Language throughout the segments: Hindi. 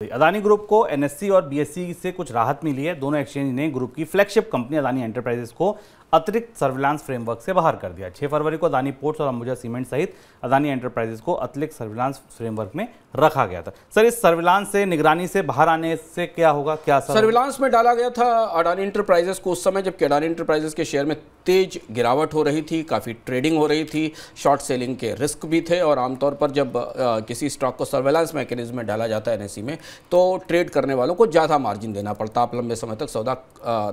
तो अदानी ग्रुप को एनएससी और बीएससी से कुछ राहत मिली है दोनों एक्सचेंज ने ग्रुप की फ्लैगशिप कंपनी अदानी एंटरप्राइजेस को अतिरिक्त सर्विलांस फ्रेमवर्क से बाहर कर दिया 6 फरवरी को अदानी पोर्ट्स और अंबुजा सीमेंट सहित अदानी एंटरप्राइजेस को अतिरिक्त सर्विलांस फ्रेमवर्क में रखा गया था सर इस सर्विलांस से निगरानी से बाहर आने से क्या होगा क्या सर्विलांस में डाला गया था अडानी एंटरप्राइजेस को उस समय जबकि अडानी एंटरप्राइजेस के शेयर में तेज गिरावट हो रही थी काफ़ी ट्रेडिंग हो रही थी शॉर्ट सेलिंग के रिस्क भी थे और आमतौर पर जब किसी स्टॉक को सर्वेलांस मैकेनिज्म में डाला जाता है एनएससी में तो ट्रेड करने वालों को ज़्यादा मार्जिन देना पड़ता आप लंबे समय तक सौदा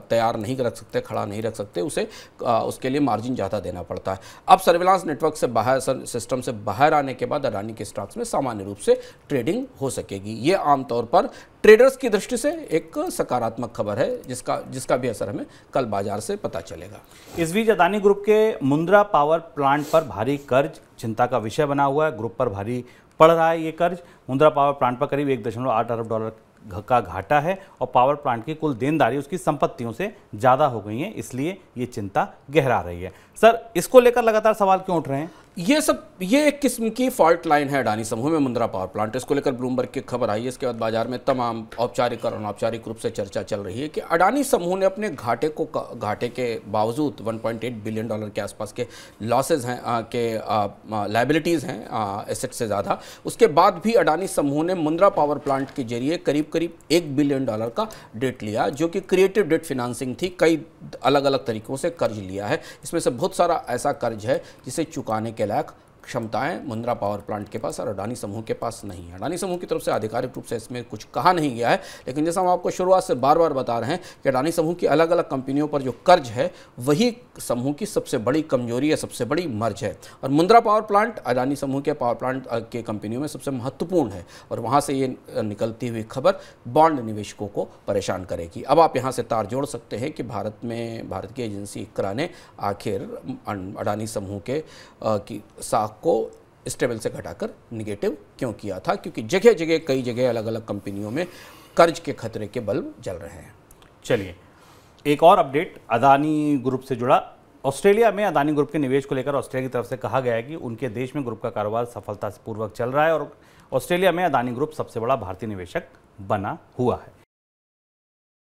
तैयार नहीं रख सकते खड़ा नहीं रख सकते उसे उसके लिए मार्जिन ज़्यादा देना पड़ता है अब सर्विलांस नेटवर्क से बाहर सिस्टम से बाहर आने के बाद अडानी के स्टॉक्स में सामान्य रूप से ट्रेडिंग हो सकेगी ये आमतौर पर ट्रेडर्स की दृष्टि से एक सकारात्मक खबर है जिसका जिसका भी असर हमें कल बाजार से पता चलेगा इस बीच अदानी ग्रुप के मुंद्रा पावर प्लांट पर भारी कर्ज चिंता का विषय बना हुआ है ग्रुप पर भारी पड़ रहा है ये कर्ज मुंद्रा पावर प्लांट पर करीब एक दशमलव आठ अरब डॉलर का घाटा है और पावर प्लांट की कुल देनदारी उसकी संपत्तियों से ज़्यादा हो गई है इसलिए ये चिंता गहरा रही है सर इसको लेकर लगातार सवाल क्यों उठ रहे हैं ये सब ये एक किस्म की फॉल्ट लाइन है अडानी समूह में मुंद्रा पावर प्लांट इसको लेकर ब्लूमबर्ग की खबर आई है इसके बाद बाजार में तमाम औपचारिक और अनौपचारिक रूप से चर्चा चल रही है कि अडानी समूह ने अपने घाटे को घाटे के बावजूद 1.8 बिलियन डॉलर के आसपास के लॉसेज हैं आ, के लाइबिलिटीज़ हैं एसेट से ज़्यादा उसके बाद भी अडानी समूह ने मुंद्रा पावर प्लांट के जरिए करीब करीब एक बिलियन डॉलर का डेट लिया जो कि क्रिएटिव डेट फिनांसिंग थी कई अलग अलग तरीक़ों से कर्ज लिया है इसमें से बहुत सारा ऐसा कर्ज है जिसे चुकाने के كلاك क्षमताएं मुंद्रा पावर प्लांट के पास और अडानी समूह के पास नहीं है अडानी समूह की तरफ से आधिकारिक रूप से इसमें कुछ कहा नहीं गया है लेकिन जैसा हम आपको शुरुआत से बार बार बता रहे हैं कि अडानी समूह की अलग अलग कंपनियों पर जो कर्ज है वही समूह की सबसे बड़ी कमजोरी या सबसे बड़ी मर्ज है और मुंद्रा पावर प्लांट अडानी समूह के पावर प्लांट के कंपनियों में सबसे महत्वपूर्ण है और वहाँ से ये निकलती हुई खबर बॉन्ड निवेशकों को परेशान करेगी अब आप यहाँ से तार जोड़ सकते हैं कि भारत में भारत की एजेंसी इकरा ने आखिर अं, अडानी समूह के की साख स्टॉक को स्टेबल से घटाकर निगेटिव क्यों किया था क्योंकि जगह जगह कई जगह अलग अलग कंपनियों में कर्ज के खतरे के बल्ब जल रहे हैं चलिए एक और अपडेट अदानी ग्रुप से जुड़ा ऑस्ट्रेलिया में अदानी ग्रुप के निवेश को लेकर ऑस्ट्रेलिया की तरफ से कहा गया है कि उनके देश में ग्रुप का कारोबार सफलतापूर्वक चल रहा है और ऑस्ट्रेलिया में अदानी ग्रुप सबसे बड़ा भारतीय निवेशक बना हुआ है